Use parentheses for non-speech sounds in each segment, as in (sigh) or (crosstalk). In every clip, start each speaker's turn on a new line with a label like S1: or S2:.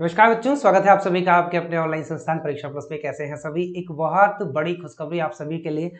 S1: नमस्कार बच्चों स्वागत है आप सभी का आपके अपने ऑनलाइन संस्थान परीक्षा प्लस में कैसे हैं सभी एक बहुत बड़ी खुशखबरी आप सभी के लिए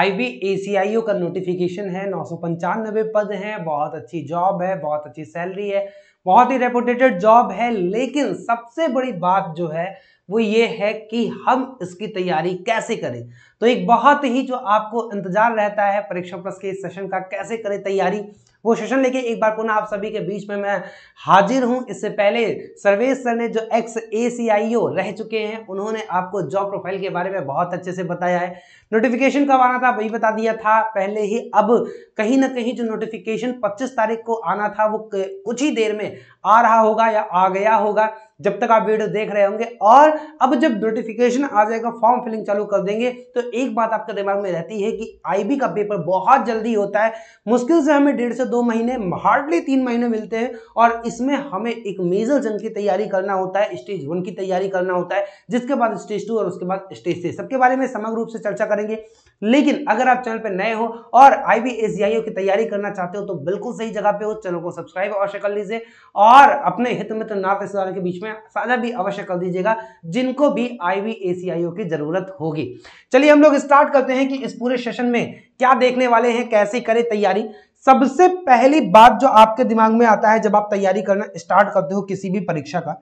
S1: आई बी ए सी आई ओ का नोटिफिकेशन है नौ सौ पंचानबे पद हैं बहुत अच्छी जॉब है बहुत अच्छी सैलरी है बहुत ही रेपुटेटेड जॉब है लेकिन सबसे बड़ी बात जो है वो ये है कि हम इसकी तैयारी कैसे करें तो एक बहुत ही जो आपको इंतजार रहता है परीक्षा प्लस के इस सेशन का कैसे करें तैयारी वो सेशन लेके एक बार पुनः आप सभी के बीच में मैं हाजिर हूं इससे पहले सर्वेश सर ने जो एक्स ए सी आई ओ रह चुके हैं उन्होंने आपको जॉब प्रोफाइल के बारे में बहुत अच्छे से बताया है नोटिफिकेशन कब आना था वही बता दिया था पहले ही अब कहीं ना कहीं जो नोटिफिकेशन 25 तारीख को आना था वो कुछ ही देर में आ रहा होगा या आ गया होगा जब तक आप वीडियो देख रहे होंगे और अब जब नोटिफिकेशन आ जाएगा फॉर्म फिलिंग चालू कर देंगे तो एक बात आपके दिमाग में रहती है कि आईबी का पेपर बहुत जल्दी होता है मुश्किल से हमें डेढ़ से दो महीने हार्डली तीन महीने मिलते हैं और इसमें हमें एक मेजर जंग की तैयारी करना होता है स्टेज वन की तैयारी करना होता है जिसके बाद स्टेज टू और उसके बाद स्टेज थ्री सबके बारे में समग्र रूप से चर्चा करेंगे लेकिन अगर आप चैनल पर नए हो और आई बी की तैयारी करना चाहते हो तो बिल्कुल सही जगह पे हो चैनल को सब्सक्राइब अवश्य कर लीजिए और अपने हित मित्र नाथ रिश्तेदारों के बीच में इसमें साझा भी अवश्य कर दीजिएगा जिनको भी आई की जरूरत होगी चलिए हम लोग स्टार्ट करते हैं कि इस पूरे सेशन में क्या देखने वाले हैं कैसे करें तैयारी सबसे पहली बात जो आपके दिमाग में आता है जब आप तैयारी करना स्टार्ट करते हो किसी भी परीक्षा का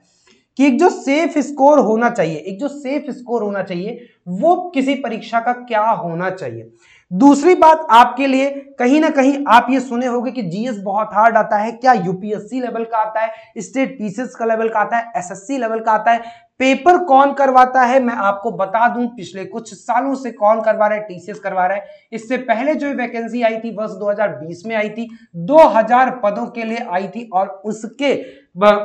S1: कि एक जो सेफ स्कोर होना चाहिए एक जो सेफ स्कोर होना चाहिए वो किसी परीक्षा का क्या होना चाहिए दूसरी बात आपके लिए कहीं ना कहीं आप ये सुने होंगे कि जीएस बहुत हार्ड आता है क्या यूपीएससी लेवल का आता है स्टेट पीसीएस का लेवल का आता है एसएससी लेवल का आता है पेपर कौन करवाता है मैं आपको बता दूं पिछले कुछ सालों से कौन करवा रहा है टीसीएस करवा रहा है इससे पहले जो वैकेंसी आई थी वर्ष 2020 में आई थी 2000 पदों के लिए आई थी और उसके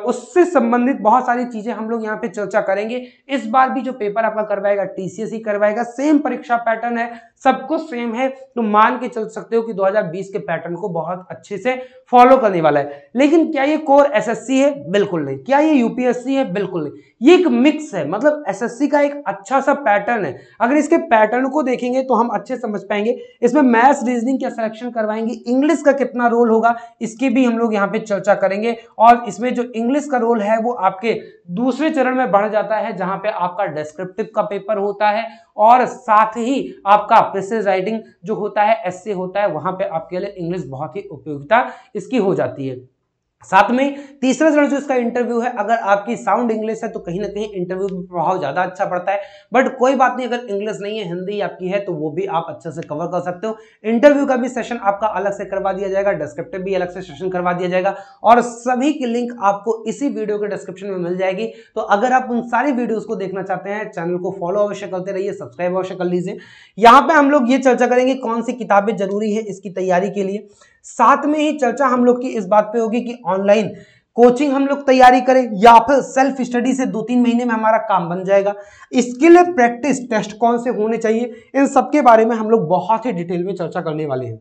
S1: उससे संबंधित बहुत सारी चीजें हम लोग यहाँ पे चर्चा करेंगे इस बार भी जो पेपर आपका करवाएगा टीसीएस ही e करवाएगा सेम परीक्षा पैटर्न है सब कुछ सेम है तो मान के चल सकते हो कि 2020 के पैटर्न को बहुत अच्छे से फॉलो करने वाला है लेकिन क्या ये कोर एसएससी है बिल्कुल नहीं क्या ये यूपीएससी है बिल्कुल नहीं ये एक मिक्स है मतलब एसएससी का एक अच्छा सा पैटर्न है अगर इसके पैटर्न को देखेंगे तो हम अच्छे समझ पाएंगे इसमें मैथ्स रीजनिंग का सिलेक्शन करवाएंगे इंग्लिश का कितना रोल होगा इसकी भी हम लोग यहाँ पे चर्चा करेंगे और इसमें जो इंग्लिश का रोल है वो आपके दूसरे चरण में बढ़ जाता है जहाँ पे आपका डिस्क्रिप्टिव का पेपर होता है और साथ ही आपका प्रेसेज राइटिंग जो होता है एस होता है वहां पे आपके लिए इंग्लिश बहुत ही उपयोगिता इसकी हो जाती है साथ में तीसरा चरण जो इसका इंटरव्यू है अगर आपकी साउंड इंग्लिश है तो कहीं ना कहीं इंटरव्यू में प्रभाव ज़्यादा अच्छा पड़ता है बट कोई बात नहीं अगर इंग्लिश नहीं है हिंदी आपकी है तो वो भी आप अच्छे से कवर कर सकते हो इंटरव्यू का भी सेशन आपका अलग से करवा दिया जाएगा डिस्क्रिप्टिव भी अलग से सेशन करवा दिया जाएगा और सभी की लिंक आपको इसी वीडियो के डिस्क्रिप्शन में मिल जाएगी तो अगर आप उन सारी वीडियोज़ को देखना चाहते हैं चैनल को फॉलो अवश्य करते रहिए सब्सक्राइब अवश्य कर लीजिए यहाँ पर हम लोग ये चर्चा करेंगे कौन सी किताबें जरूरी है इसकी तैयारी के लिए साथ में ही चर्चा हम लोग की इस बात पे होगी कि ऑनलाइन कोचिंग हम लोग तैयारी करें या फिर सेल्फ स्टडी से दो तीन महीने में हमारा काम बन जाएगा इसके लिए प्रैक्टिस टेस्ट कौन से होने चाहिए इन सब के बारे में हम लोग बहुत ही डिटेल में चर्चा करने वाले हैं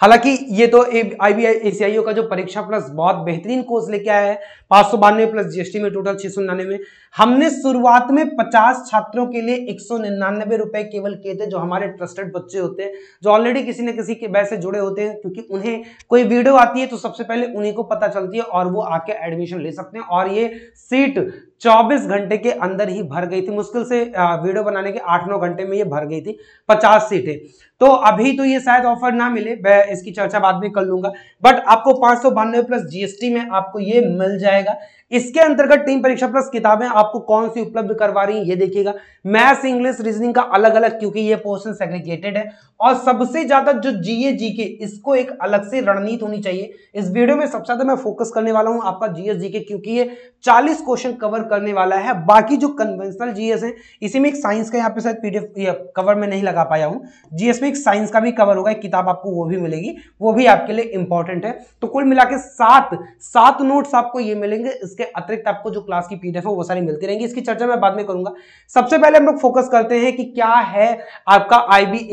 S1: हालांकि ये तो आईबीआई का जो परीक्षा प्लस बहुत बेहतरीन कोर्स लेके आया है पांच सौ बानवे प्लस जीएसटी में टोटल छह सौ निन्यानवे हमने शुरुआत में पचास छात्रों के लिए एक सौ निन्यानवे रुपए केवल किए थे जो हमारे ट्रस्टेड बच्चे होते हैं जो ऑलरेडी किसी न किसी के बैच जुड़े होते हैं क्योंकि उन्हें कोई वीडियो आती है तो सबसे पहले उन्हीं को पता चलती है और वो आके एडमिशन ले सकते हैं और ये सीट 24 घंटे के अंदर ही भर गई थी मुश्किल से वीडियो बनाने के 8-9 घंटे में ये भर गई थी 50 सीटें तो अभी तो ये शायद ऑफर ना मिले मैं इसकी चर्चा बाद में कर लूंगा बट आपको पांच सौ बानवे प्लस जीएसटी में आपको ये मिल जाएगा इसके अंतर्गत टीम परीक्षा प्लस किताबें आपको कौन सी उपलब्ध करवा रही है ये देखिएगा मैथ्स इंग्लिश रीजनिंग का अलग अलग क्योंकि ये पोर्शन सेग्रीगेटेड है और सबसे ज्यादा जो जीए जीके इसको एक अलग से रणनीति होनी चाहिए इस वीडियो में सबसे ज्यादा मैं फोकस करने वाला हूं आपका जीएस जीके क्योंकि ये चालीस क्वेश्चन कवर कवर करने वाला है बाकी जो कन्वेंशनल जीएस है इसी में एक साइंस का यहाँ पे शायद पीडीएफ कवर में नहीं लगा पाया हूँ जीएस में एक साइंस का भी कवर होगा एक किताब आपको वो भी मिलेगी वो भी आपके लिए इंपॉर्टेंट है तो कुल मिला के सात सात नोट्स आपको ये मिलेंगे इसके अतिरिक्त आपको जो क्लास की पीडीएफ है वो सारी मिलती रहेंगी इसकी चर्चा मैं बाद में करूंगा सबसे पहले हम लोग फोकस करते हैं कि क्या है आपका आई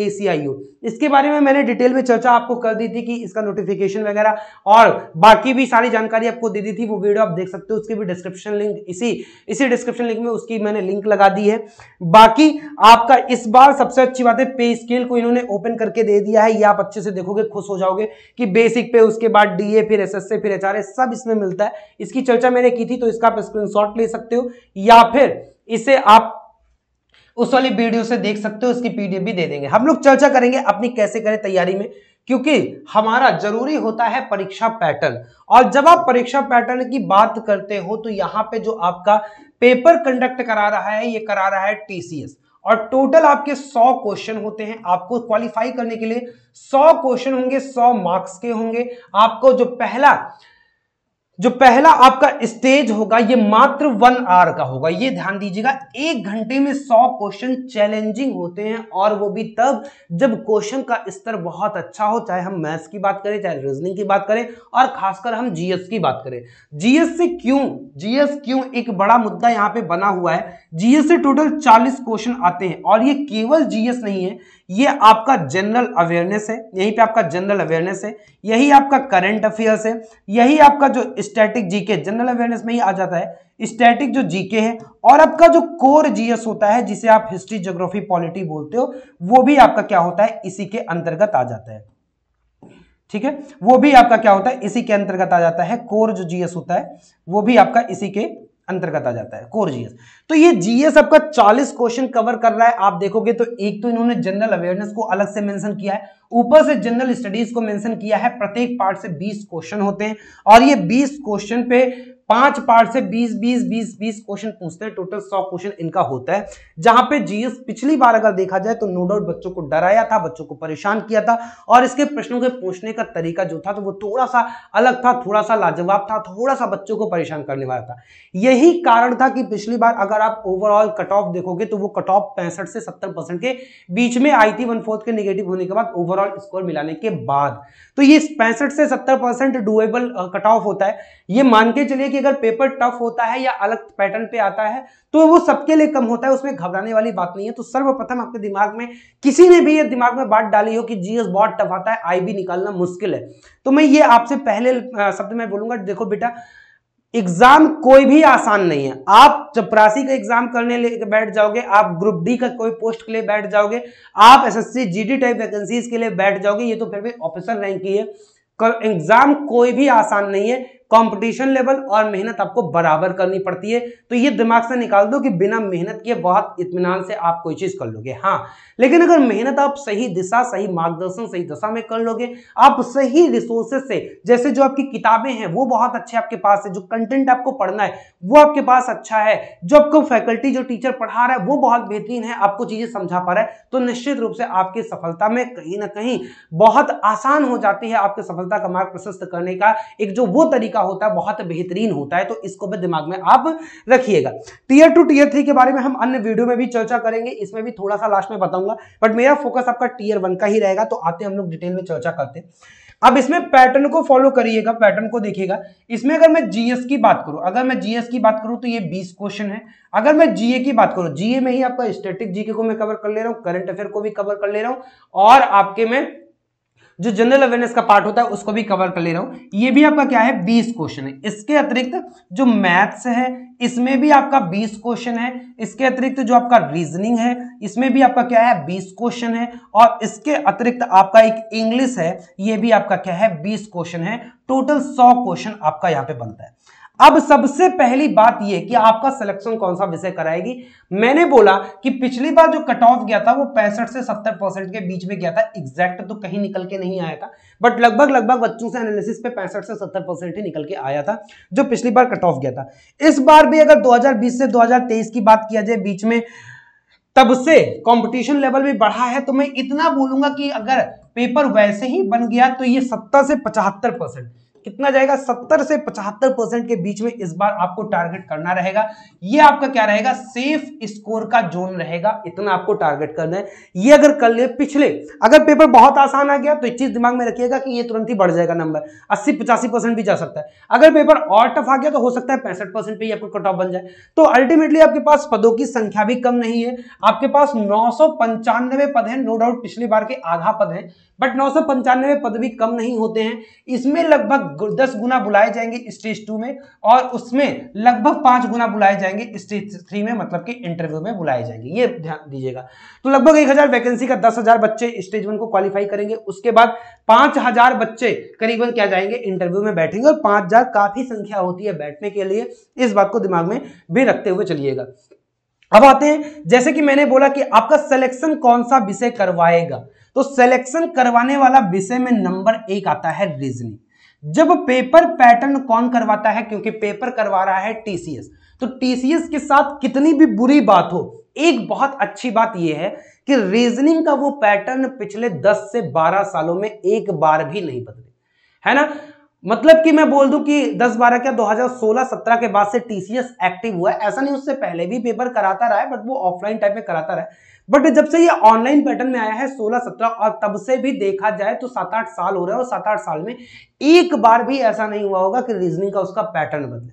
S1: इसके बारे में मैंने डिटेल में चर्चा आपको कर दी थी कि इसका नोटिफिकेशन वगैरह और बाकी भी सारी जानकारी आपको दे दी थी वो वीडियो आप देख सकते हो उसकी भी डिस्क्रिप्शन लिंक इसी इसी डिस्क्रिप्शन लिंक में उसकी मैंने लिंक लगा दी है बाकी आपका इस बार सबसे अच्छी बात है पे स्केल को इन्होंने ओपन करके दे दिया है ये आप अच्छे से देखोगे खुश हो जाओगे कि बेसिक पे उसके बाद डीए फिर एसएससी फिर एच सब इसमें मिलता है इसकी चर्चा मैंने की थी तो इसका आप स्क्रीन ले सकते हो या फिर इसे आप उस वाली वीडियो से देख सकते हो उसकी पीडीएफ भी दे देंगे हम लोग चर्चा करेंगे अपनी कैसे करें तैयारी में क्योंकि हमारा जरूरी होता है परीक्षा पैटर्न और जब आप परीक्षा पैटर्न की बात करते हो तो यहाँ पे जो आपका पेपर कंडक्ट करा रहा है ये करा रहा है टीसीएस और टोटल आपके 100 क्वेश्चन होते हैं आपको क्वालिफाई करने के लिए 100 क्वेश्चन होंगे 100 मार्क्स के होंगे आपको जो पहला जो पहला आपका स्टेज होगा ये मात्र वन आवर का होगा ये ध्यान दीजिएगा एक घंटे में सौ क्वेश्चन चैलेंजिंग होते हैं और वो भी तब जब क्वेश्चन का स्तर बहुत अच्छा हो चाहे हम मैथ्स की बात करें चाहे रीजनिंग की बात करें और खासकर हम जीएस की बात करें जीएस से क्यों जीएस क्यों एक बड़ा मुद्दा यहाँ पे बना हुआ है जीएस से टोटल चालीस क्वेश्चन आते हैं और ये केवल जीएस नहीं है ये आपका जनरल अवेयरनेस है यही पे आपका जनरल अवेयरनेस है यही आपका करंट अफेयर्स है यही आपका जो स्टैटिक जीके जनरल अवेयरनेस में ही आ जाता है स्टैटिक जो जीके है और आपका जो कोर जीएस होता है जिसे आप हिस्ट्री जोग्राफी पॉलिटी बोलते हो वो भी आपका क्या होता है इसी के अंतर्गत आ जाता है ठीक है वो भी आपका क्या होता है इसी के अंतर्गत आ जाता है कोर जो जीएस होता है वो भी आपका इसी के अंतर्गत आ जाता है कोर जीएस तो ये जीएस आपका 40 क्वेश्चन कवर कर रहा है आप देखोगे तो एक तो इन्होंने जनरल अवेयरनेस को अलग से मेंशन किया है ऊपर से जनरल स्टडीज को मेंशन किया है प्रत्येक पार्ट से 20 क्वेश्चन होते हैं और ये 20 क्वेश्चन पे पांच पार्ट से 20 20 20 बीस क्वेश्चन पूछते हैं टोटल 100 क्वेश्चन इनका होता है जहां पे जीएस पिछली बार अगर देखा जाए तो नो डाउट बच्चों को डराया था बच्चों को परेशान किया था और इसके प्रश्नों के पूछने का तरीका जो था तो वो थोड़ा सा अलग था थोड़ा सा लाजवाब था थोड़ा सा बच्चों को परेशान करने वाला था यही कारण था कि पिछली बार अगर आप ओवरऑल कट ऑफ देखोगे तो वो कट ऑफ पैंसठ से सत्तर के बीच में आई थी वन फोर्थ के निगेटिव होने के बाद ओवरऑल स्कोर मिलाने के बाद तो ये पैंसठ से सत्तर परसेंट डुएबल कट ऑफ होता है ये मान के चलिए कि अगर पेपर टफ होता है या अलग पैटर्न पे आता है तो वो सबके लिए कम होता है उसमें घबराने वाली बात नहीं है तो सर्वप्रथम आपके दिमाग में किसी ने भी ये दिमाग में बात डाली हो कि जीएस बहुत टफ आता है आईबी निकालना मुश्किल है तो मैं ये आपसे पहले शब्द में बोलूंगा देखो बेटा एग्जाम कोई भी आसान नहीं है आप चपरासी का एग्जाम करने लेके बैठ जाओगे आप ग्रुप डी का कोई पोस्ट के लिए बैठ जाओगे आप एसएससी जीडी टाइप वैकेंसीज के लिए बैठ जाओगे ये तो फिर भी ऑफिसर रैंक की है एग्जाम कोई भी आसान नहीं है कंपटीशन लेवल और मेहनत आपको बराबर करनी पड़ती है तो ये दिमाग से निकाल दो कि बिना मेहनत के बहुत इतमान से आप कोई चीज़ कर लोगे हाँ लेकिन अगर मेहनत आप सही दिशा सही मार्गदर्शन सही दशा में कर लोगे आप सही रिसोर्सेस से जैसे जो आपकी किताबें हैं वो बहुत अच्छे आपके पास है जो कंटेंट आपको पढ़ना है वो आपके पास अच्छा है जो आपको फैकल्टी जो टीचर पढ़ा रहा है वो बहुत बेहतरीन है आपको चीज़ें समझा पा रहा है तो निश्चित रूप से आपकी सफलता में कहीं ना कहीं बहुत आसान हो जाती है आपकी सफलता का मार्ग प्रशस्त करने का एक जो वो तरीका का होता है बहुत बेहतरीन होता है तो इसको भी दिमाग में आप रखिएगा टीयर टू टीयर थ्री के बारे में हम अन्य वीडियो में भी चर्चा करेंगे इसमें भी थोड़ा सा लास्ट में बताऊंगा बट मेरा फोकस आपका टीयर वन का ही रहेगा तो आते हम लोग डिटेल में चर्चा करते अब इसमें पैटर्न को फॉलो करिएगा पैटर्न को देखिएगा इसमें अगर मैं जीएस की बात करूं अगर मैं जीएस की बात करूं तो ये 20 क्वेश्चन है अगर मैं जीए की बात करूं जीए में ही आपका स्टैटिक जीके को मैं कवर कर ले रहा हूं करंट अफेयर को भी कवर कर ले रहा हूं और आपके में जो जनरल अवेयरनेस का पार्ट होता है उसको भी कवर कर ले रहा हूं ये भी आपका क्या है बीस क्वेश्चन है इसके अतिरिक्त जो मैथ्स है इसमें भी आपका बीस क्वेश्चन है इसके अतिरिक्त जो आपका रीजनिंग है इसमें भी आपका क्या है बीस क्वेश्चन है और इसके अतिरिक्त आपका एक इंग्लिश है ये भी आपका क्या है बीस क्वेश्चन है टोटल सौ क्वेश्चन आपका यहाँ पे बनता है अब सबसे पहली बात यह कि आपका सिलेक्शन कौन सा विषय कराएगी मैंने बोला कि पिछली बार जो कट ऑफ गया था वो पैंसठ से सत्तर परसेंट के बीच में गया था एग्जैक्ट तो कहीं निकल के नहीं आया था बट लगभग लगभग बच्चों से एनालिसिस पे पैंसठ से सत्तर परसेंट ही निकल के आया था जो पिछली बार कट ऑफ गया था इस बार भी अगर दो से दो की बात किया जाए बीच में तब से कंपटीशन लेवल भी बढ़ा है तो मैं इतना बोलूंगा कि अगर पेपर वैसे ही बन गया तो ये सत्तर से पचहत्तर परसेंट कितना जाएगा सत्तर से पचहत्तर परसेंट के बीच में इस बार आपको टारगेट करना रहेगा ये आपका क्या रहेगा सेफ स्कोर का जोन रहेगा इतना आपको टारगेट करना है ये अगर कर ले पिछले अगर पेपर बहुत आसान आ गया तो एक चीज दिमाग में रखिएगा कि ये तुरंत ही बढ़ जाएगा नंबर अस्सी पचासी परसेंट भी जा सकता है अगर पेपर और टफ आ गया तो हो सकता है पैंसठ परसेंट पर आपको कट ऑफ बन जाए तो अल्टीमेटली आपके पास पदों की संख्या भी कम नहीं है आपके पास नौ पद है नो डाउट पिछली बार के आधा पद है बट नौ पद भी कम नहीं होते हैं इसमें लगभग दस गुना बुलाए जाएंगे स्टेज टू में और उसमें लगभग पांच गुना बुलाए जाएंगे स्टेज थ्री में मतलब कि इंटरव्यू में बुलाए जाएंगे ये ध्यान दीजिएगा तो लगभग एक हजार वैकेंसी का दस हजार बच्चे स्टेज वन को क्वालिफाई करेंगे उसके बाद पांच हजार बच्चे करीबन क्या जाएंगे इंटरव्यू में बैठेंगे और पांच हजार काफी संख्या होती है बैठने के लिए इस बात को दिमाग में भी रखते हुए चलिएगा अब आते हैं जैसे कि मैंने बोला कि आपका सिलेक्शन कौन सा विषय करवाएगा तो सिलेक्शन करवाने वाला विषय में नंबर एक आता है रीजनिंग जब पेपर पैटर्न कौन करवाता है क्योंकि पेपर करवा रहा है टीसीएस तो टीसीएस के साथ कितनी भी बुरी बात हो एक बहुत अच्छी बात यह है कि रीजनिंग का वो पैटर्न पिछले 10 से 12 सालों में एक बार भी नहीं बदले है ना मतलब कि मैं बोल दूं कि 10 12 क्या 2016-17 के बाद से टीसीएस एक्टिव हुआ है ऐसा नहीं उससे पहले भी पेपर कराता रहा है बट वो ऑफलाइन टाइप में कराता रहा है बट जब से ये ऑनलाइन पैटर्न में आया है 16 17 और तब से भी देखा जाए तो सात आठ साल हो रहे हैं और सात आठ साल में एक बार भी ऐसा नहीं हुआ होगा कि रीजनिंग का उसका पैटर्न बदले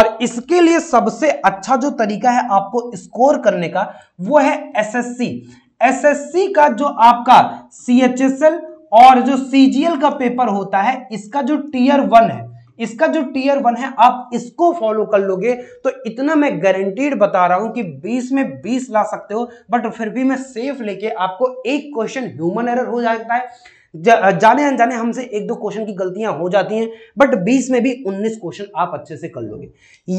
S1: और इसके लिए सबसे अच्छा जो तरीका है आपको स्कोर करने का वो है एस एसएससी का जो आपका सीएचएसएल और जो सीजीएल का पेपर होता है इसका जो टीयर वन है इसका जो टीयर वन है आप इसको फॉलो कर लोगे तो इतना मैं गारंटीड बता रहा हूं कि 20 में 20 ला सकते हो बट फिर भी मैं सेफ लेके आपको एक क्वेश्चन ह्यूमन एरर हो जाता है जा, जाने अनजाने हमसे एक दो क्वेश्चन की गलतियां हो जाती हैं बट 20 में भी 19 क्वेश्चन आप अच्छे से कर लोगे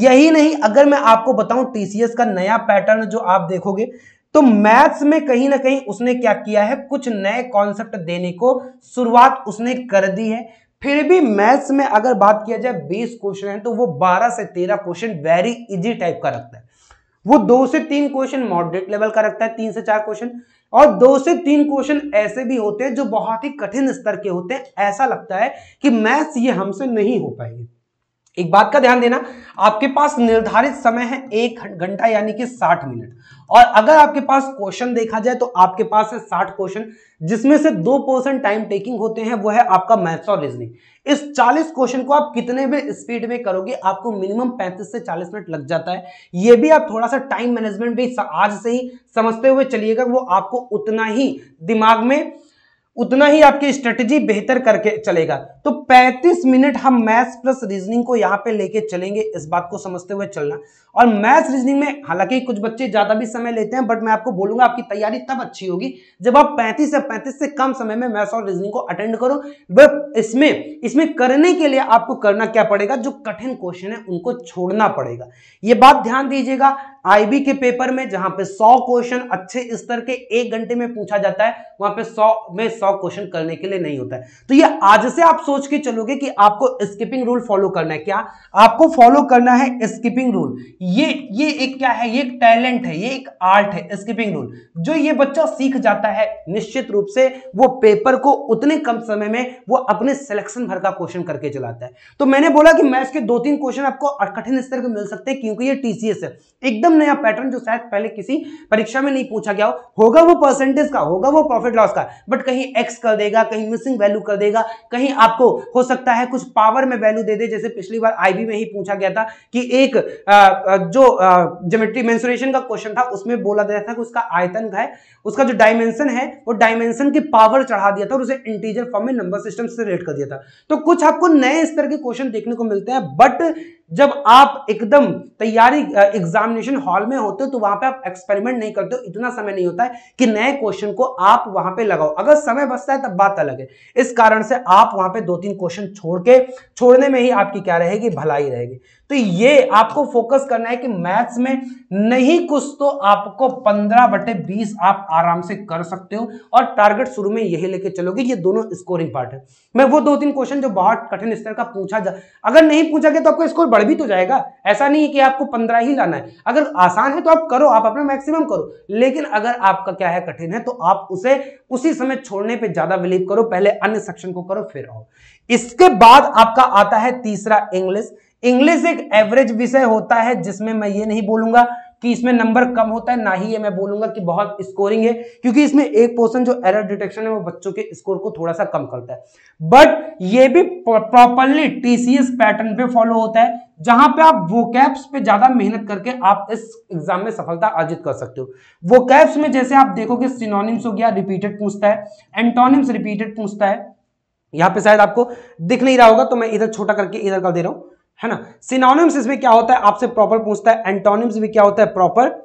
S1: यही नहीं अगर मैं आपको बताऊं टीसीएस का नया पैटर्न जो आप देखोगे तो मैथ्स में कहीं ना कहीं उसने क्या किया है कुछ नए कॉन्सेप्ट देने को शुरुआत उसने कर दी है फिर भी मैथ्स में अगर बात किया जाए बीस क्वेश्चन है तो वो बारह से तेरह क्वेश्चन वेरी इजी टाइप का रखता है वो दो से तीन क्वेश्चन मॉडरेट लेवल का रखता है तीन से चार क्वेश्चन और दो से तीन क्वेश्चन ऐसे भी होते हैं जो बहुत ही कठिन स्तर के होते हैं ऐसा लगता है कि मैथ्स ये हमसे नहीं हो पाएगी एक बात का ध्यान देना आपके पास निर्धारित समय है एक घंटा यानी कि साठ मिनट और अगर आपके पास क्वेश्चन देखा जाए तो आपके पास है साठ क्वेश्चन जिसमें से दो पोर्सन टाइम टेकिंग होते हैं वो है आपका मैथ्स और रीजनिंग इस चालीस क्वेश्चन को आप कितने भी स्पीड में करोगे आपको मिनिमम पैंतीस से चालीस मिनट लग जाता है ये भी आप थोड़ा सा टाइम मैनेजमेंट भी आज से ही समझते हुए चलिएगा वो आपको उतना ही दिमाग में उतना ही आपकी स्ट्रेटेजी बेहतर करके चलेगा तो 35 मिनट हम मैथ्स प्लस रीजनिंग को यहां पे लेके चलेंगे इस बात को समझते हुए चलना और मैथ्स रीजनिंग में हालांकि कुछ बच्चे ज्यादा भी समय लेते हैं बट मैं आपको बोलूंगा आपकी तैयारी तब अच्छी होगी जब आप पैंतीस से पैंतीस से कम समय में मैथ्स और रीजनिंग को अटेंड करो बट इसमें इसमें करने के लिए आपको करना क्या पड़ेगा जो कठिन क्वेश्चन है उनको छोड़ना पड़ेगा ये बात ध्यान दीजिएगा आईबी के पेपर में जहां पे 100 क्वेश्चन अच्छे स्तर के एक घंटे में पूछा जाता है वहां पे 100 में 100 क्वेश्चन करने के लिए नहीं होता है तो ये आज से आप सोच के चलोगे कि आपको स्किपिंग रूल फॉलो करना है क्या आपको फॉलो करना है स्किपिंग रूल ये ये एक क्या है ये एक टैलेंट है ये एक आर्ट है स्किपिंग रूल जो ये बच्चा सीख जाता है निश्चित रूप से वो पेपर को उतने कम समय में वो अपने सिलेक्शन भर का क्वेश्चन करके चलाता है तो मैंने बोला कि मैथ्स के दो तीन क्वेश्चन आपको कठिन स्तर के मिल सकते हैं क्योंकि ये टीसीएस है एकदम नया पैटर्न जो शायद पहले किसी परीक्षा में नहीं पूछा गया होगा वो परसेंटेज का होगा वो प्रॉफिट लॉस का बट कहीं एक्स कर देगा कहीं मिसिंग वैल्यू कर देगा कहीं आपको हो सकता है कुछ पावर में वैल्यू दे दे जैसे पिछली बार आईबी में ही पूछा गया था कि एक आ, जो जोमेट्री मेंसुरेशन का क्वेश्चन था उसमें बोला गया था कि उसका आयतन का है उसका जो डायमेंशन है वो डायमेंशन की पावर चढ़ा दिया था और उसे इंटीजर फॉर्म में नंबर सिस्टम से रिलेट कर दिया था तो कुछ आपको नए स्तर के क्वेश्चन देखने को मिलते हैं बट जब आप एकदम तैयारी एग्जामिनेशन हॉल में होते हो तो वहां पे आप एक्सपेरिमेंट नहीं करते हो इतना समय नहीं होता है कि नए क्वेश्चन को आप वहां पे लगाओ अगर समय बचता है तब बात अलग है इस कारण से आप वहां पे दो तीन क्वेश्चन छोड़ के छोड़ने में ही आपकी क्या रहेगी भलाई रहेगी तो ये आपको फोकस करना है कि मैथ्स में नहीं कुछ तो आपको पंद्रह बटे बीस आप आराम से कर सकते हो और टारगेट शुरू में यही लेके चलोगे ये दोनों स्कोरिंग पार्ट है मैं वो दो तीन क्वेश्चन जो बहुत कठिन स्तर का पूछा जा अगर नहीं पूछा गया तो आपको स्कोर बढ़ भी तो जाएगा ऐसा नहीं है कि आपको पंद्रह ही लाना है अगर आसान है तो आप करो आप अपना मैक्सिमम करो लेकिन अगर आपका क्या है कठिन है तो आप उसे उसी समय छोड़ने पर ज्यादा बिलीव करो पहले अन्य सेक्शन को करो फिर आओ इसके बाद आपका आता है तीसरा इंग्लिश इंग्लिश एक एवरेज विषय होता है जिसमें मैं ये नहीं बोलूंगा कि इसमें नंबर कम होता है ना ही ये मैं बोलूंगा कि बहुत स्कोरिंग है क्योंकि इसमें एक पोर्सन जो एरर डिटेक्शन है वो बच्चों के स्कोर को थोड़ा सा कम करता है बट ये भी प्रॉपरली टीसीएस पैटर्न पे फॉलो होता है जहां पे आप कैप्स पे ज्यादा मेहनत करके आप इस एग्जाम में सफलता अर्जित कर सकते हो वो कैप्स में जैसे आप देखोगे सिनोनिम्स हो गया रिपीटेड पूछता है एंटोनिम्स रिपीटेड पूछता है यहां पे शायद आपको दिख नहीं रहा होगा तो मैं इधर छोटा करके इधर कर दे रहा हूं है ना सिनोनिम्स इसमें क्या होता है आपसे प्रॉपर पूछता है एंटोनिम्स भी क्या होता है प्रॉपर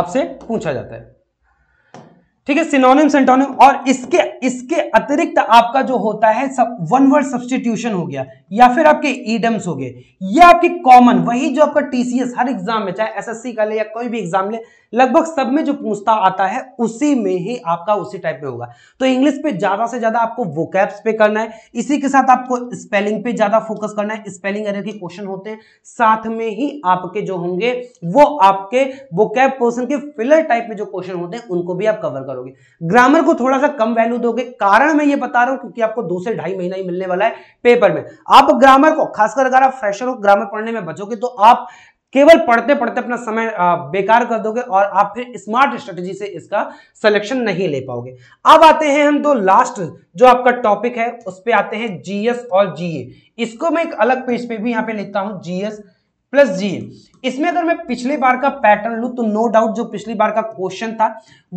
S1: आपसे पूछा जाता है ठीक है सिनोनिम सेंटोनिम और इसके इसके अतिरिक्त आपका जो होता है सब वन वर्ड सब्सटीट्यूशन हो गया या फिर आपके ईडम्स हो गए या आपके कॉमन वही जो आपका टीसीएस हर एग्जाम में चाहे एसएससी का ले या कोई भी एग्जाम ले लगभग सब में जो पूछता आता है उसी में ही आपका उसी टाइप में होगा तो इंग्लिश पे ज्यादा से ज्यादा आपको वो पे करना है इसी के साथ आपको स्पेलिंग पे ज्यादा फोकस करना है स्पेलिंग एरर के क्वेश्चन होते हैं साथ में ही आपके जो होंगे वो आपके वो पोर्सन के फिलर टाइप में जो क्वेश्चन होते हैं उनको भी आप कवर करोगे ग्रामर को थोड़ा सा कम वैल्यू दोगे कारण मैं ये बता रहा हूं क्योंकि आपको दो से ढाई महीना ही मिलने वाला है पेपर में आप ग्रामर को खासकर अगर आप फ्रेशर हो ग्रामर पढ़ने में बचोगे तो आप केवल पढ़ते पढ़ते अपना समय बेकार कर दोगे और आप फिर स्मार्ट स्ट्रेटजी से इसका सिलेक्शन नहीं ले पाओगे अब आते हैं हम दो लास्ट जो आपका टॉपिक है उस पर आते हैं जीएस और जीए इसको मैं एक अलग पेज पे भी यहाँ पे लिखता हूँ जीएस प्लस जी इसमें अगर मैं पिछली बार का पैटर्न लू तो नो डाउट जो पिछली बार का क्वेश्चन था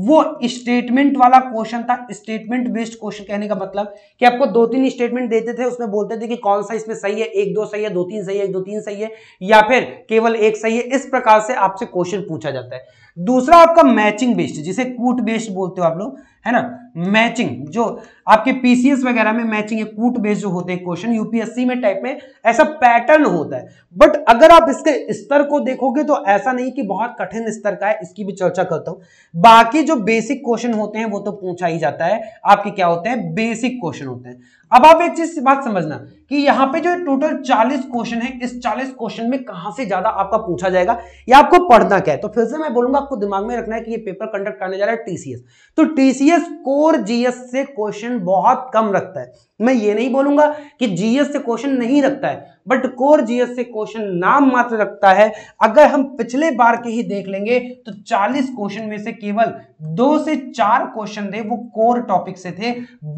S1: वो स्टेटमेंट वाला क्वेश्चन था स्टेटमेंट बेस्ड क्वेश्चन कहने का मतलब कि आपको दो तीन स्टेटमेंट देते थे उसमें बोलते थे कि कौन सा इसमें सही है एक दो सही है दो तीन सही है एक दो तीन सही है या फिर केवल एक सही है इस प्रकार से आपसे क्वेश्चन पूछा जाता है दूसरा आपका मैचिंग बेस्ड जिसे कूट बेस्ड बोलते हो आप लोग है ना मैचिंग जो आपके पीसीएस वगैरह में मैचिंग है कूट बेस्ड जो होते हैं क्वेश्चन यूपीएससी में टाइप में ऐसा पैटर्न होता है बट अगर आप इसके स्तर को देखोगे तो ऐसा नहीं कि बहुत कठिन स्तर का है इसकी भी चर्चा करता हूं बाकी जो बेसिक क्वेश्चन होते हैं वो तो पूछा ही जाता है आपके क्या होते हैं बेसिक क्वेश्चन होते हैं अब आप एक चीज बात समझना कि यहाँ पे जो टोटल 40 क्वेश्चन है इस 40 क्वेश्चन में कहां से ज्यादा आपका पूछा जाएगा या आपको पढ़ना क्या है तो फिर से मैं बोलूंगा आपको दिमाग में रखना है कि ये पेपर कंडक्ट करने जा रहा है टीसीएस तो टीसीएस को कोर जीएस से क्वेश्चन बहुत कम रखता है मैं ये नहीं बोलूंगा कि जीएस से क्वेश्चन नहीं रखता है बट कोर जीएस से क्वेश्चन नाम मात्र रखता है अगर हम पिछले बार के ही देख लेंगे तो 40 क्वेश्चन में से केवल दो से चार क्वेश्चन थे वो कोर टॉपिक से थे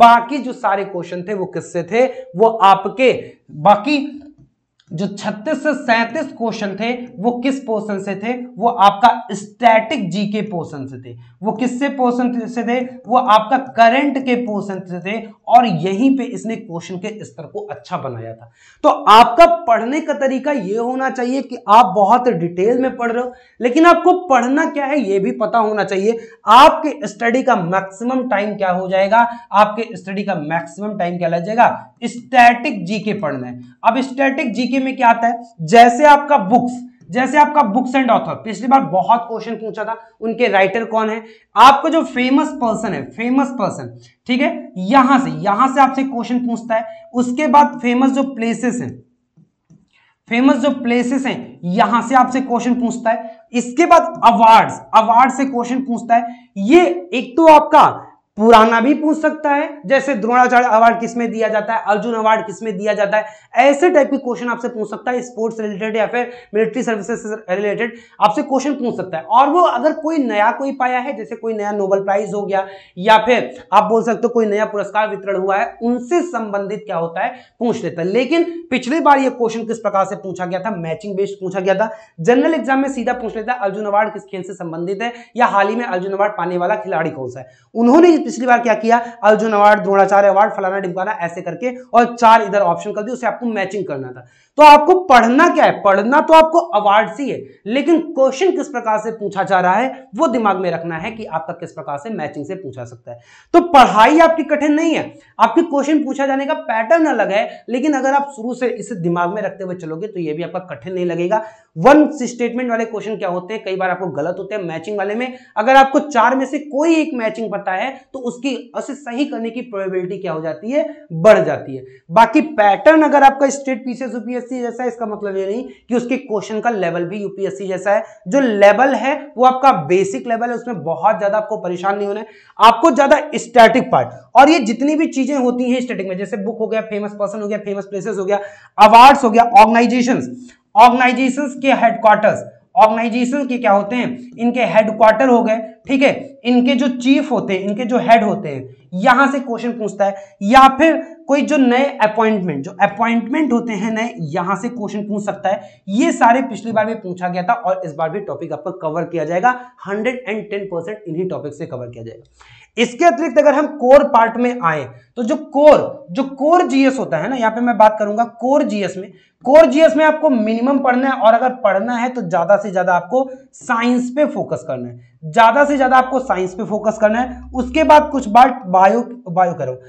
S1: बाकी जो सारे क्वेश्चन थे वो किससे थे वो आपके बाकी जो 36 से 37 क्वेश्चन थे वो किस पोर्शन से थे वो आपका स्टैटिक जी के पोर्शन से थे वो किससे पोर्शन से थे वो आपका करंट के पोर्शन से थे और यहीं पे इसने क्वेश्चन के स्तर को अच्छा बनाया था तो आपका पढ़ने का तरीका ये होना चाहिए कि आप बहुत डिटेल में पढ़ रहे हो लेकिन आपको पढ़ना क्या है ये भी पता होना चाहिए आपके स्टडी का मैक्सिमम टाइम क्या हो जाएगा आपके स्टडी का मैक्सिमम टाइम क्या लग जाएगा स्टैटिक जी के पढ़ना है अब स्टैटिक जी के जीके में क्या आता है जैसे आपका बुक्स जैसे आपका बुक्स एंड ऑथर पिछली बार बहुत क्वेश्चन पूछा था उनके राइटर कौन है आपका जो फेमस पर्सन है फेमस पर्सन ठीक है यहां से यहां से आपसे क्वेश्चन पूछता है उसके बाद फेमस जो प्लेसेस हैं फेमस जो प्लेसेस हैं यहां से आपसे क्वेश्चन पूछता है इसके बाद अवार्ड्स अवार्ड से क्वेश्चन पूछता है ये एक तो आपका पुराना भी पूछ सकता है जैसे द्रोणाचार्य अवार्ड किसमें दिया जाता है अर्जुन अवार्ड किसमें दिया जाता है ऐसे टाइप के क्वेश्चन आपसे पूछ सकता है स्पोर्ट्स रिलेटेड या फिर मिलिट्री सर्विसेज से रिलेटेड आपसे क्वेश्चन पूछ सकता है और वो अगर कोई नया कोई पाया है जैसे कोई नया नोबल प्राइज हो गया या फिर आप बोल सकते हो कोई नया पुरस्कार वितरण हुआ है उनसे संबंधित क्या होता है पूछ लेता है लेकिन पिछली बार ये क्वेश्चन किस प्रकार से पूछा गया था मैचिंग बेस्ड पूछा गया था जनरल एग्जाम में सीधा पूछ लेता है अर्जुन अवार्ड किस खेल से संबंधित है या हाल ही में अर्जुन अवार्ड पाने वाला खिलाड़ी कौन सा है उन्होंने पिछली बार क्या किया अर्जुन अवार्ड द्रोणाचार्य अवार्ड फलाना डिमकाना ऐसे करके और चार इधर ऑप्शन कर दिए उसे आपको मैचिंग करना था तो आपको पढ़ना क्या है पढ़ना तो आपको अवार्ड से है लेकिन क्वेश्चन किस प्रकार से पूछा जा रहा है वो दिमाग में रखना है कि आपका किस प्रकार से मैचिंग से पूछा सकता है तो पढ़ाई आपकी कठिन नहीं है आपके क्वेश्चन पूछा जाने का पैटर्न अलग है लेकिन अगर आप शुरू से इसे दिमाग में रखते हुए चलोगे तो यह भी आपका कठिन नहीं लगेगा वन स्टेटमेंट वाले क्वेश्चन क्या होते हैं कई बार आपको गलत होते हैं मैचिंग वाले में अगर आपको चार में से कोई एक मैचिंग पता है तो उसकी उसे सही करने की प्रोबेबिलिटी क्या हो जाती है बढ़ जाती है बाकी पैटर्न अगर आपका स्टेट पीसीएस यूपीएससी जैसा है इसका मतलब ये नहीं कि उसके क्वेश्चन का लेवल भी यूपीएससी जैसा है जो लेवल है वो आपका बेसिक लेवल है उसमें बहुत ज्यादा आपको परेशान नहीं होना है आपको ज्यादा स्टैटिक पार्ट और ये जितनी भी चीजें होती हैं स्टैटिक में जैसे बुक हो गया फेमस पर्सन हो गया फेमस प्लेसेस हो गया अवार्ड्स हो गया ऑर्गेनाइजेशन ऑर्गेनाइजेशन के हेडक्वार्टर्स ऑर्गेनाइजेशन के क्या होते हैं इनके हेडक्वार्टर हो गए ठीक है इनके जो चीफ होते हैं इनके जो हेड होते हैं यहां से क्वेश्चन पूछता है या फिर कोई जो नए अपॉइंटमेंट जो अपॉइंटमेंट होते हैं नए यहां से क्वेश्चन पूछ सकता है ये सारे पिछली बार भी पूछा गया था और इस बार भी टॉपिक आपका कवर किया जाएगा हंड्रेड एंड टेन परसेंट इन्हीं टॉपिक से कवर किया जाएगा इसके अतिरिक्त अगर हम कोर पार्ट में आए तो जो कोर जो कोर जीएस होता है ना यहाँ पे मैं बात करूंगा कोर जीएस में कोर जीएस में आपको मिनिमम पढ़ना है और अगर पढ़ना है तो ज्यादा से ज्यादा आपको साइंस पे फोकस करना है ज्यादा से ज्यादा आपको साइंस पे फोकस करना है उसके बाद कुछ बार बायो बायो करो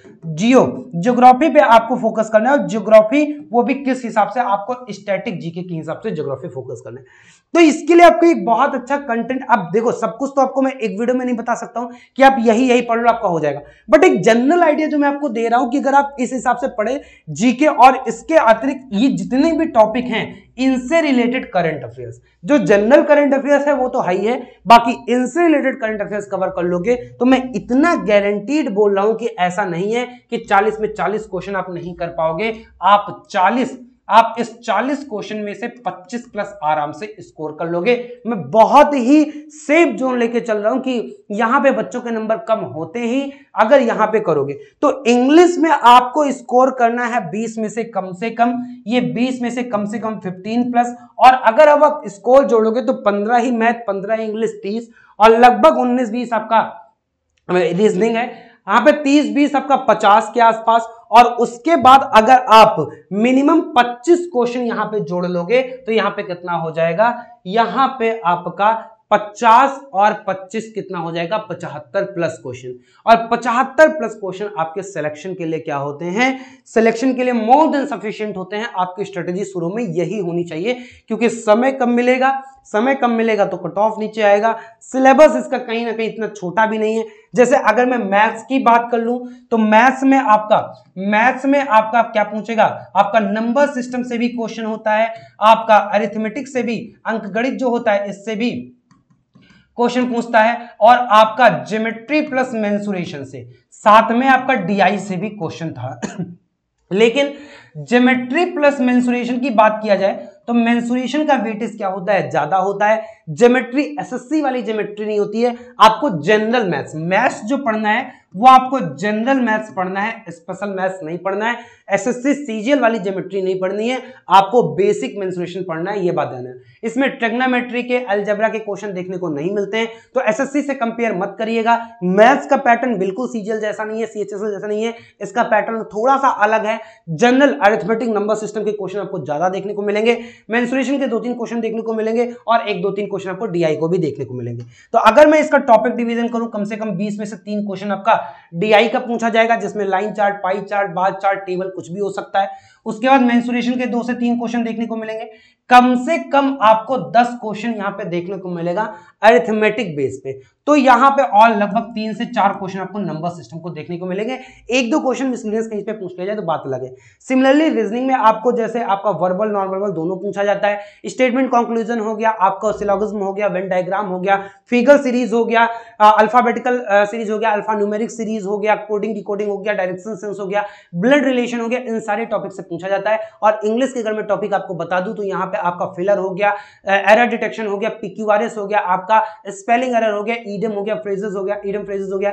S1: जियो ज्योग्राफी पे आपको फोकस करना है और ज्योग्राफी वो भी किस हिसाब से आपको स्टेटिक जीके के हिसाब से ज्योग्राफी फोकस करना है तो इसके लिए आपको एक बहुत अच्छा कंटेंट आप देखो सब कुछ तो आपको मैं एक वीडियो में नहीं बता सकता हूं कि आप यही यही पढ़ लो आपका हो जाएगा बट एक जनरल आइडिया जो मैं आपको दे रहा हूं कि अगर आप इस हिसाब से पढ़े जीके और इसके अतिरिक्त ये जितने भी टॉपिक हैं इनसे रिलेटेड करंट अफेयर्स जो जनरल करंट अफेयर्स है वो तो हाई है बाकी इनसे रिलेटेड करंट अफेयर्स कवर कर लोगे तो मैं इतना गारंटीड बोल रहा हूं कि ऐसा नहीं है कि 40 में 40 क्वेश्चन आप नहीं कर पाओगे आप 40 आप इस 40 क्वेश्चन में से 25 प्लस आराम से स्कोर कर लोगे मैं बहुत ही सेफ जोन लेके चल रहा हूं कि यहां पे बच्चों के नंबर कम होते ही अगर यहां पे करोगे तो इंग्लिश में आपको स्कोर करना है 20 में से कम से कम ये 20 में से कम से कम 15 प्लस और अगर अब आप स्कोर जोड़ोगे तो 15 ही मैथ 15 इंग्लिश 30 और लगभग 19 20 आपका रीजनिंग है यहां पे 30 बीस आपका 50 के आसपास और उसके बाद अगर आप मिनिमम 25 क्वेश्चन यहां पे जोड़ लोगे तो यहां पे कितना हो जाएगा यहां पे आपका 50 और 25 कितना हो जाएगा 75 प्लस क्वेश्चन और 75 प्लस क्वेश्चन आपके सिलेक्शन के लिए क्या होते हैं सिलेक्शन के लिए मोर देन सफिशियंट होते हैं आपकी स्ट्रेटेजी शुरू में यही होनी चाहिए क्योंकि समय कम मिलेगा समय कम मिलेगा तो कट ऑफ नीचे आएगा सिलेबस इसका कहीं ना कहीं इतना छोटा भी नहीं है जैसे अगर मैं मैथ्स की बात कर लूं तो मैथ्स में आपका मैथ्स में आपका क्या पूछेगा आपका नंबर सिस्टम से भी क्वेश्चन होता है आपका अरिथमेटिक से भी अंकगणित जो होता है इससे भी क्वेश्चन पूछता है और आपका ज्योमेट्री प्लस मेंसुरेशन से साथ में आपका डीआई से भी क्वेश्चन था (clears throat) लेकिन ज्योमेट्री प्लस मेंसुरेशन की बात किया जाए तो मेंसुरेशन का वेटेज क्या होता है ज्यादा होता है ज्योमेट्री एसएससी वाली ज्योमेट्री नहीं होती है आपको जनरल मैथ्स मैथ्स जो पढ़ना है वो आपको जनरल मैथ्स पढ़ना है स्पेशल मैथ्स नहीं पढ़ना है एसएससी सीजीएल वाली ज्योमेट्री नहीं पढ़नी है आपको बेसिक मेंस्ट्रुएशन पढ़ना है ये बात ध्यान है इसमें ट्रिग्नोमेट्री के अलजबरा के क्वेश्चन देखने को नहीं मिलते हैं तो एसएससी से कंपेयर मत करिएगा मैथ्स का पैटर्न बिल्कुल सीजीएल जैसा नहीं है सीएचएसएल जैसा नहीं है इसका पैटर्न थोड़ा सा अलग है जनरल अरिथमेटिक नंबर सिस्टम के क्वेश्चन आपको ज्यादा देखने को मिलेंगे मेंस्ट्रुएशन के दो तीन क्वेश्चन देखने को मिलेंगे और एक दो तीन क्वेश्चन आपको डीआई को भी देखने को मिलेंगे तो अगर मैं इसका टॉपिक डिविजन करूं कम से कम बीस में से तीन क्वेश्चन आपका डीआई का पूछा जाएगा जिसमें line chart pie chart bar chart table कुछ भी हो सकता है उसके बाद मैंसुरेशन के दो से तीन क्वेश्चन देखने को मिलेंगे कम से कम आपको दस क्वेश्चन यहाँ पे देखने को मिलेगा अरिथमेटिक बेस पे तो यहाँ पे ऑल लगभग तीन से चार क्वेश्चन आपको नंबर सिस्टम को देखने को मिलेंगे एक दो क्वेश्चन मिसलिनियस कहीं पे पूछ लिया जाए तो बात अलग है सिमिलरली रीजनिंग में आपको जैसे आपका वर्बल नॉन वर्बल दोनों पूछा जाता है स्टेटमेंट कंक्लूजन हो गया आपका सिलोगिज्म हो गया वेन डायग्राम हो गया फिगर सीरीज हो गया अल्फाबेटिकल सीरीज हो गया अल्फा न्यूमेरिक सीरीज हो गया कोडिंग डिकोडिंग हो गया डायरेक्शन सेंस हो गया ब्लड रिलेशन हो गया इन सारे टॉपिक से पूछा जाता है और इंग्लिश के अगर मैं टॉपिक आपको बता दूं तो यहाँ पे आपका फिलर हो गया एरर डिटेक्शन हो गया पिक्यूआरएस हो गया आपका स्पेलिंग एरर हो गया ईडम हो गया फ्रेजेस हो गया ईडम फ्रेजेस हो गया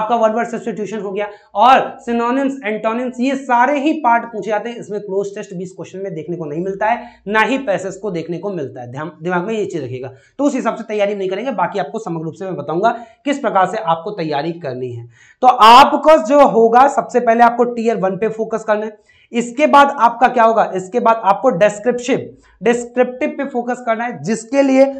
S1: आपका वर्ड वर्ड सब्सटीट्यूशन हो गया और सिनोनिम्स एंटोनिम्स ये सारे ही पार्ट पूछे जाते हैं इसमें क्लोज टेस्ट बीस क्वेश्चन में देखने को नहीं मिलता है ना ही पैसेस को देखने को मिलता है दिमाग में ये चीज रखेगा तो उस हिसाब से तैयारी नहीं करेंगे बाकी आपको समग्र रूप से मैं बताऊंगा किस प्रकार से आपको तैयारी करनी है तो आपको जो होगा सबसे पहले आपको टीयर वन पे फोकस करना है इसके बाद आपका क्या होगा इसके बाद आपको डिस्क्रिप्टिव डिस्क्रिप्टिव पे फोकस करना है जिसके लिए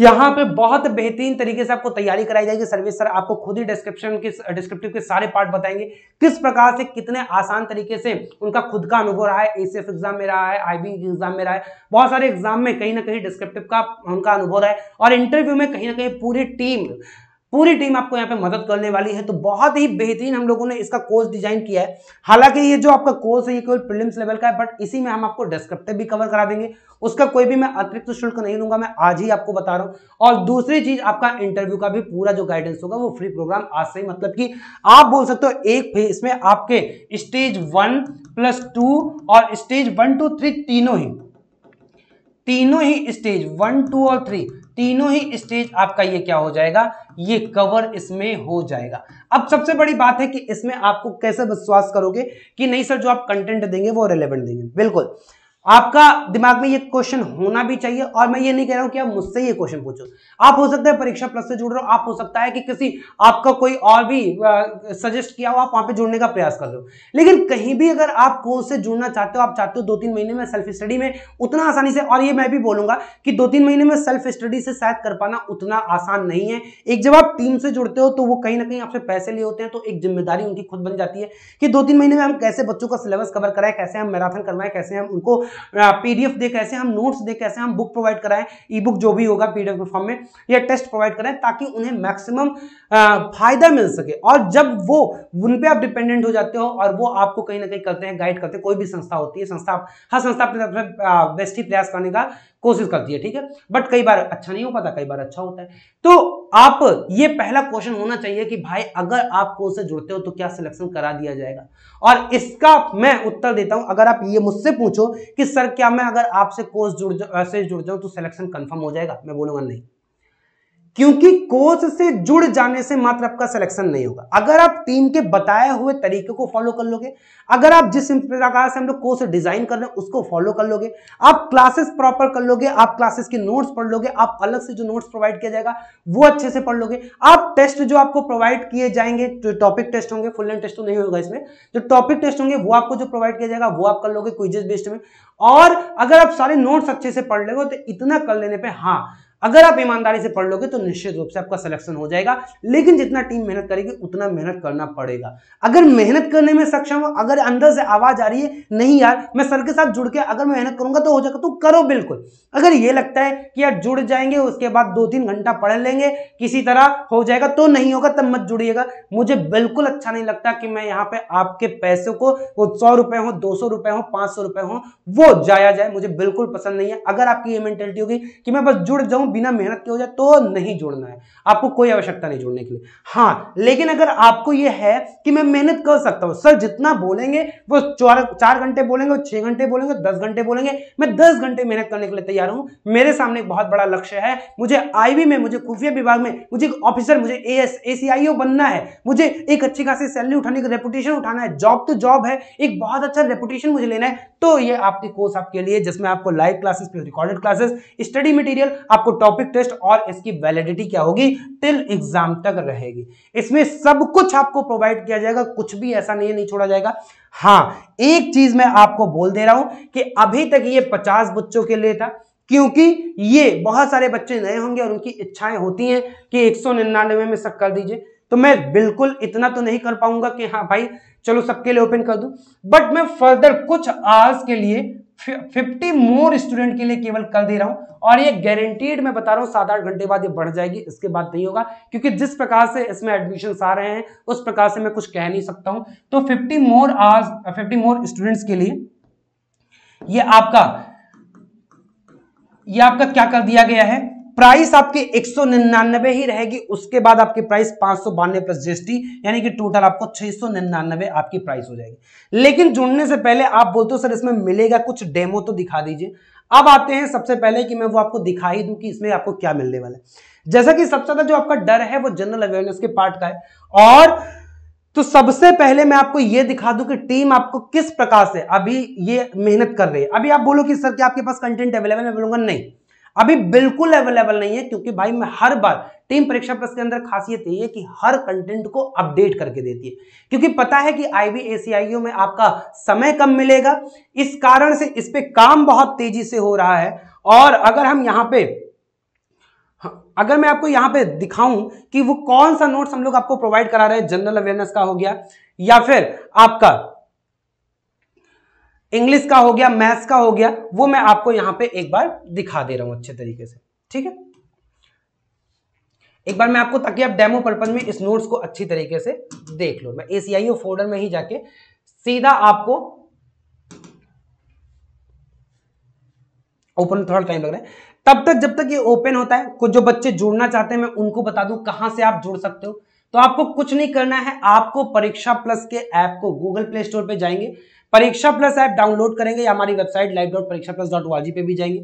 S1: यहाँ पे बहुत बेहतरीन तरीके से आपको तैयारी कराई जाएगी सर्विस सर आपको खुद ही डिस्क्रिप्शन के डिस्क्रिप्टिव के सारे पार्ट बताएंगे किस प्रकार से कितने आसान तरीके से उनका खुद का अनुभव रहा है एसीएफ एग्जाम में रहा है आईबी एग्जाम में रहा है बहुत सारे एग्जाम में कहीं ना कहीं डिस्क्रिप्टिव का उनका अनुभव रहा है और इंटरव्यू में कहीं ना कहीं पूरी टीम पूरी टीम आपको यहाँ पे मदद करने वाली है तो बहुत ही बेहतरीन हम लोगों ने इसका कोर्स डिजाइन किया है हालांकि ये जो आपका कोर्स है ये केवल प्रीलिम्स लेवल का है बट इसी में हम आपको डिस्क्रिप्टिव भी कवर करा देंगे उसका कोई भी मैं अतिरिक्त शुल्क नहीं लूंगा मैं आज ही आपको बता रहा हूँ और दूसरी चीज आपका इंटरव्यू का भी पूरा जो गाइडेंस होगा वो फ्री प्रोग्राम आज से ही मतलब कि आप बोल सकते हो एक फेज में आपके स्टेज वन प्लस टू और स्टेज वन टू थ्री तीनों ही तीनों ही स्टेज वन टू और थ्री तीनों ही स्टेज आपका ये क्या हो जाएगा ये कवर इसमें हो जाएगा अब सबसे बड़ी बात है कि इसमें आपको कैसे विश्वास करोगे कि नहीं सर जो आप कंटेंट देंगे वो रिलेवेंट देंगे बिल्कुल आपका दिमाग में ये क्वेश्चन होना भी चाहिए और मैं ये नहीं कह रहा हूं कि आप मुझसे ये क्वेश्चन पूछो आप हो सकता है परीक्षा प्लस से जुड़ रहे हो आप हो सकता है कि किसी आपका कोई और भी सजेस्ट किया हो आप वहां पे जुड़ने का प्रयास कर रहे हो लेकिन कहीं भी अगर आप कोर्स से जुड़ना चाहते हो आप चाहते हो दो तीन महीने में सेल्फ स्टडी में उतना आसानी से और ये मैं भी बोलूंगा कि दो तीन महीने में सेल्फ स्टडी से शायद कर पाना उतना आसान नहीं है एक जब आप टीम से जुड़ते हो तो वो कहीं ना कहीं आपसे पैसे लिए होते हैं तो एक जिम्मेदारी उनकी खुद बन जाती है कि दो तीन महीने में हम कैसे बच्चों का सिलेबस कवर कराएं कैसे हम मैराथन करवाएं कैसे हम उनको पीडीएफ दे कैसे हम नोट्स दे कैसे हम बुक प्रोवाइड कराएं ई बुक जो भी होगा पीडीएफ के फॉर्म में या टेस्ट प्रोवाइड कराएं ताकि उन्हें मैक्सिमम फायदा मिल सके और जब वो उन पर आप डिपेंडेंट हो जाते हो और वो आपको कहीं ना कहीं करते हैं गाइड करते हैं कोई भी संस्था होती है संस्था हर संस्था अपनी तरफ से बेस्ट ही प्रयास करने का कोशिश करती है ठीक है बट कई बार अच्छा नहीं हो पाता कई बार अच्छा होता है तो आप ये पहला क्वेश्चन होना चाहिए कि भाई अगर आप कोर्स से जुड़ते हो तो क्या सिलेक्शन करा दिया जाएगा और इसका मैं उत्तर देता हूं अगर आप ये मुझसे पूछो कि सर क्या मैं अगर आपसे कोर्स जुड़ जा, से जुड़ जाऊं तो सिलेक्शन कंफर्म हो जाएगा मैं बोलूंगा नहीं क्योंकि कोच से जुड़ जाने से मात्र आपका सिलेक्शन नहीं होगा अगर आप टीम के बताए हुए तरीके को फॉलो कर लोगे अगर आप जिस प्रकार से हम लोग कोर्स डिजाइन कर रहे हैं उसको फॉलो कर लोगे आप क्लासेस प्रॉपर कर लोगे आप क्लासेस के नोट्स पढ़ लोगे आप अलग से जो नोट्स प्रोवाइड किया जाएगा वो अच्छे से पढ़ लोगे आप टेस्ट जो आपको प्रोवाइड किए जाएंगे जो टॉपिक टेस्ट होंगे फुल एंड टेस्ट तो नहीं होगा इसमें जो टॉपिक टेस्ट होंगे वो आपको जो प्रोवाइड किया जाएगा वो आप कर लोगे क्विजेस बेस्ड में और अगर आप सारे नोट्स अच्छे से पढ़ लेगे तो इतना कर लेने पर हाँ अगर आप ईमानदारी से पढ़ लोगे तो निश्चित रूप से आपका सिलेक्शन हो जाएगा लेकिन जितना टीम मेहनत करेगी उतना मेहनत करना पड़ेगा अगर मेहनत करने में सक्षम हो अगर अंदर से आवाज आ रही है नहीं यार मैं सर के साथ जुड़ के अगर मैं मेहनत करूंगा तो हो जाएगा तो करो बिल्कुल अगर ये लगता है कि यार जुड़ जाएंगे उसके बाद दो तीन घंटा पढ़ लेंगे किसी तरह हो जाएगा तो नहीं होगा तब मत जुड़िएगा मुझे बिल्कुल अच्छा नहीं लगता कि मैं यहाँ पे आपके पैसों को वो सौ रुपए हो दो सौ रुपए हो पांच सौ रुपए हो वो जाया जाए मुझे बिल्कुल पसंद नहीं है अगर आपकी ये मेंटेलिटी होगी कि मैं बस जुड़ जाऊं बिना मेहनत के हो जाए तो नहीं जोड़ना है आपको कोई आवश्यकता नहीं जोड़ने के लिए हाँ लेकिन अगर आपको यह है कि मैं मेहनत कर सकता हूं सर जितना बोलेंगे वो चार चार घंटे बोलेंगे छह घंटे बोलेंगे दस घंटे बोलेंगे मैं दस घंटे मेहनत करने के लिए तैयार हूं मेरे सामने एक बहुत बड़ा लक्ष्य है मुझे आईवी में मुझे खुफिया विभाग में मुझे एक ऑफिसर मुझे ए एस ए सी आई ओ बनना है मुझे एक अच्छी खासी सैलरी उठाने का रेपुटेशन उठाना है जॉब तो जॉब है एक बहुत अच्छा रेपुटेशन मुझे लेना है तो ये आपके कोर्स आपके लिए जिसमें आपको live classes plus recorded classes study material आपको टॉपिक टेस्ट और इसकी वैलिडिटी क्या होगी टिल एग्जाम तक रहेगी इसमें सब कुछ आपको प्रोवाइड किया जाएगा कुछ भी ऐसा नहीं है नहीं छोड़ा जाएगा हाँ एक चीज मैं आपको बोल दे रहा हूं कि अभी तक ये पचास बच्चों के लिए था क्योंकि ये बहुत सारे बच्चे नए होंगे और उनकी इच्छाएं होती हैं कि एक में शक कर दीजिए तो मैं बिल्कुल इतना तो नहीं कर पाऊंगा कि हाँ भाई चलो सबके लिए ओपन कर दूं बट मैं फर्दर कुछ आवर्स के लिए फिफ्टी मोर स्टूडेंट के लिए केवल कर दे रहा हूं और ये गारंटीड मैं बता रहा हूं सात आठ घंटे बाद ये बढ़ जाएगी इसके बाद नहीं होगा क्योंकि जिस प्रकार से इसमें एडमिशन आ रहे हैं उस प्रकार से मैं कुछ कह नहीं सकता हूं तो fifty more hours fifty more students के लिए ये आपका ये आपका क्या कर दिया गया है प्राइस आपकी एक ही रहेगी उसके बाद आपकी प्राइस पांच सौ बानवे प्लस जीएसटी यानी कि टोटल आपको छह आपकी प्राइस हो जाएगी लेकिन जुड़ने से पहले आप बोलते हो सर इसमें मिलेगा कुछ डेमो तो दिखा दीजिए अब आते हैं सबसे पहले कि मैं वो आपको दिखा ही दूं कि इसमें आपको क्या मिलने वाला है जैसा कि सबसे ज्यादा जो आपका डर है वो जनरल अवेयरनेस के पार्ट का है और तो सबसे पहले मैं आपको यह दिखा दूं कि टीम आपको किस प्रकार से अभी ये मेहनत कर रही है अभी आप बोलो कि सर क्या आपके पास कंटेंट अवेलेबल है बोलूंगा नहीं अभी बिल्कुल अवेलेबल नहीं है क्योंकि भाई मैं हर बार टीम परीक्षा प्लस के अंदर खासियत यही है कि हर कंटेंट को अपडेट करके देती है क्योंकि पता है कि आई बी में आपका समय कम मिलेगा इस कारण से इस पर काम बहुत तेजी से हो रहा है और अगर हम यहां पे अगर मैं आपको यहां पे दिखाऊं कि वो कौन सा नोट्स हम लोग आपको प्रोवाइड करा रहे हैं जनरल अवेयरनेस का हो गया या फिर आपका इंग्लिश का हो गया मैथ्स का हो गया वो मैं आपको यहां पे एक बार दिखा दे रहा हूं अच्छे तरीके से ठीक है एक बार मैं आपको ताकि आप डेमो पर्पज में इस नोट्स को अच्छी तरीके से देख लो मैं एसीआईओ फोल्डर e में ही जाके सीधा आपको ओपन थोड़ा टाइम लग रहा है तब तक जब तक ये ओपन होता है कुछ जो बच्चे जुड़ना चाहते हैं मैं उनको बता दूं कहां से आप जुड़ सकते हो तो आपको कुछ नहीं करना है आपको परीक्षा प्लस के ऐप को गूगल प्ले स्टोर पे जाएंगे परीक्षा प्लस ऐप डाउनलोड करेंगे या हमारी website live dot Pariksha plus dot वाजी पे भी जाएंगे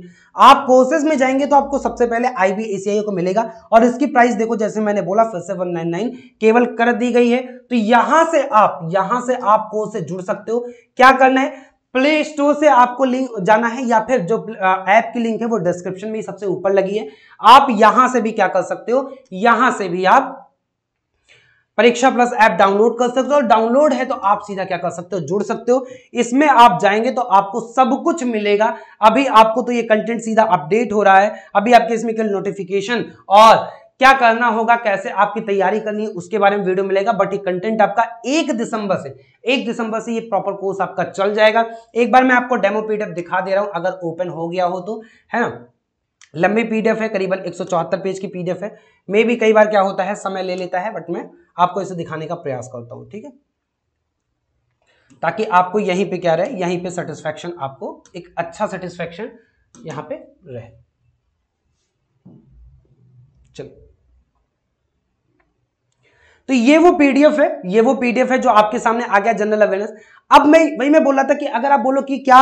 S1: आप कोर्सेज में जाएंगे तो आपको सबसे पहले आई बी को मिलेगा और इसकी प्राइस देखो जैसे मैंने बोला फिर से वन नाइन नाइन केवल कर दी गई है तो यहां से आप यहां से आप कोर्स से जुड़ सकते हो क्या करना है प्ले स्टोर से आपको लिंक जाना है या फिर जो ऐप की लिंक है वो डिस्क्रिप्शन में सबसे ऊपर लगी है आप यहां से भी क्या कर सकते हो यहां से भी आप परीक्षा प्लस ऐप डाउनलोड कर सकते हो और डाउनलोड है तो आप सीधा क्या कर सकते हो जुड़ सकते हो इसमें आप जाएंगे तो आपको सब कुछ मिलेगा अभी आपको तो ये कंटेंट सीधा अपडेट हो रहा है अभी आपके इसमें केवल नोटिफिकेशन और क्या करना होगा कैसे आपकी तैयारी करनी है उसके बारे में वीडियो मिलेगा बट ये कंटेंट आपका एक दिसंबर से एक दिसंबर से ये प्रॉपर कोर्स आपका चल जाएगा एक बार मैं आपको डेमो पीडीएफ दिखा दे रहा हूं अगर ओपन हो गया हो तो है ना लंबी पीडीएफ है करीबन एक पेज की पीडीएफ है मे भी कई बार क्या होता है समय ले लेता है बट मैं आपको इसे दिखाने का प्रयास करता हूं ठीक है ताकि आपको यहीं पे क्या रहे यहीं पे सेटिस्फेक्शन आपको एक अच्छा सेटिस्फेक्शन यहां पे रहे चलो तो ये वो पीडीएफ है ये वो पीडीएफ है जो आपके सामने आ गया जनरल अवेयरनेस अब मैं वही मैं बोला था कि अगर आप बोलो कि क्या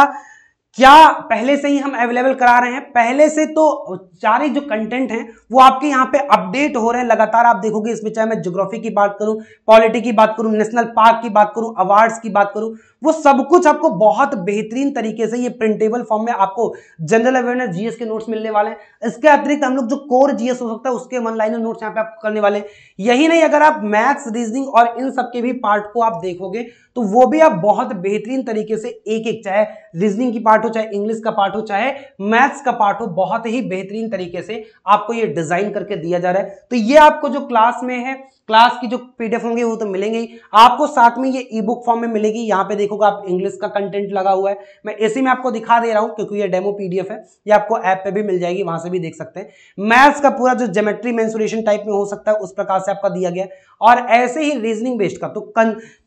S1: क्या पहले से ही हम अवेलेबल करा रहे हैं पहले से तो सारे जो कंटेंट हैं वो आपके यहाँ पे अपडेट हो रहे हैं लगातार आप देखोगे इसमें चाहे मैं ज्योग्राफी की बात करूं पॉलिटी की बात करूं नेशनल पार्क की बात करूं अवार्ड्स की बात करूं वो सब कुछ आपको बहुत बेहतरीन तरीके से ये प्रिंटेबल फॉर्म में आपको जनरल अवेयरनेस जीएस के नोट्स मिलने वाले हैं इसके अतिरिक्त हम लोग जो कोर जीएस हो सकता है उसके वन लाइनर नोट्स यहाँ पे आपको करने वाले हैं यही नहीं अगर आप मैथ्स रीजनिंग और इन सबके भी पार्ट को आप देखोगे तो वो भी आप बहुत बेहतरीन तरीके से एक एक चाहे रीजनिंग की पार्ट हो चाहे इंग्लिश का पार्ट हो चाहे मैथ्स का पार्ट हो बहुत ही बेहतरीन तरीके से आपको ये डिजाइन करके दिया जा रहा है तो ये आपको जो क्लास में है क्लास की जो पीडीएफ होंगे वो तो मिलेंगे ही आपको साथ में ये ई बुक फॉर्म में मिलेगी यहाँ पे देखोगे आप इंग्लिश का कंटेंट लगा हुआ है मैं इसी में आपको दिखा दे रहा हूँ क्योंकि ये डेमो पीडीएफ है ये आपको ऐप पे भी मिल जाएगी वहां से भी देख सकते हैं मैथ्स का पूरा जो जोमेट्री मैं टाइप में हो सकता है उस प्रकार से आपका दिया गया और ऐसे ही रीजनिंग बेस्ड का तो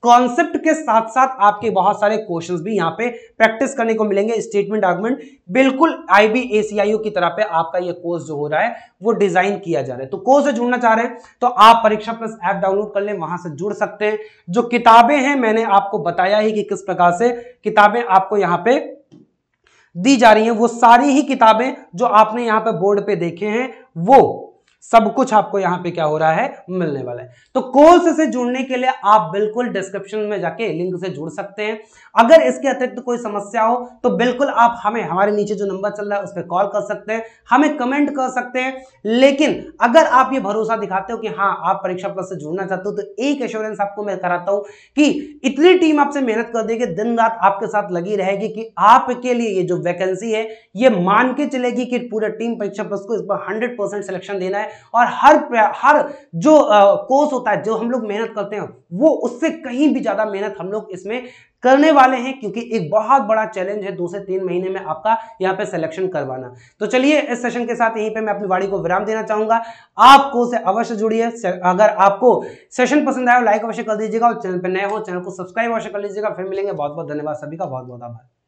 S1: कॉन्सेप्ट के साथ साथ आपके बहुत सारे क्वेश्चंस भी यहाँ पे प्रैक्टिस करने को मिलेंगे स्टेटमेंट आर्गूमेंट बिल्कुल आईबीएसीआईओ की तरह पे आपका ये कोर्स जो हो रहा है वो डिजाइन किया जा रहा है तो कोर्स से जुड़ना चाह रहे हैं तो आप परीक्षा प्लस ऐप डाउनलोड कर ले वहां से जुड़ सकते हैं जो किताबें हैं मैंने आपको बताया ही कि किस प्रकार से किताबें आपको यहाँ पे दी जा रही है वो सारी ही किताबें जो आपने यहाँ पे बोर्ड पे देखे हैं वो सब कुछ आपको यहां पे क्या हो रहा है मिलने वाला है तो कोर्स से जुड़ने के लिए आप बिल्कुल डिस्क्रिप्शन में जाके लिंक से जुड़ सकते हैं अगर इसके अतिरिक्त कोई समस्या हो तो बिल्कुल आप हमें हमारे नीचे जो नंबर चल रहा है उस पर कॉल कर सकते हैं हमें कमेंट कर सकते हैं लेकिन अगर आप ये भरोसा दिखाते हो कि हाँ आप परीक्षा प्लस से जुड़ना चाहते हो तो एक एश्योरेंस आपको मैं कराता हूं कि इतनी टीम आपसे मेहनत कर देगी दिन रात आपके साथ लगी रहेगी कि आपके लिए ये जो वैकेंसी है ये मान के चलेगी कि पूरा टीम परीक्षा प्लस को इस पर हंड्रेड सिलेक्शन देना है और हर हर जो कोर्स होता है जो हम लोग मेहनत करते हैं वो उससे कहीं भी ज़्यादा मेहनत हम लोग इसमें करने वाले हैं क्योंकि एक बहुत बड़ा चैलेंज है दो से तीन महीने में आपका यहाँ पे सिलेक्शन करवाना तो चलिए इस सेशन के साथ यहीं पे मैं अपनी वाड़ी को विराम देना चाहूंगा आपको से अवश्य जुड़िए अगर आपको सेशन पसंद आया लाइक अवश्य कर दीजिएगा और चैनल पर नए हो चैनल को सब्सक्राइब अवश्य कर लीजिएगा फिर मिलेंगे बहुत बहुत धन्यवाद सभी का बहुत बहुत आभार